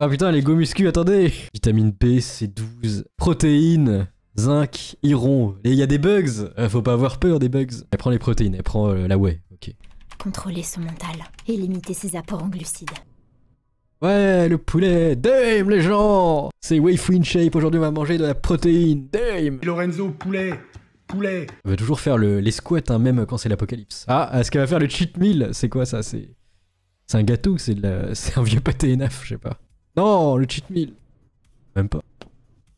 Ah putain, les gomuscu, attendez Vitamine B, C12, protéines, zinc, iron. Et il y a des bugs euh, Faut pas avoir peur des bugs. Elle prend les protéines, elle prend euh, la whey, ok. Contrôler son mental et limiter ses apports en glucides. Ouais, le poulet, Dame, les gens C'est Waifu in Shape, aujourd'hui on va manger de la protéine, Dame Lorenzo, poulet Poulet On va toujours faire le, les squats, hein, même quand c'est l'apocalypse. Ah, est-ce ah, qu'elle va faire le cheat meal C'est quoi ça C'est un gâteau C'est la... un vieux pâté naf, je sais pas. Non, le cheat meal. Même pas.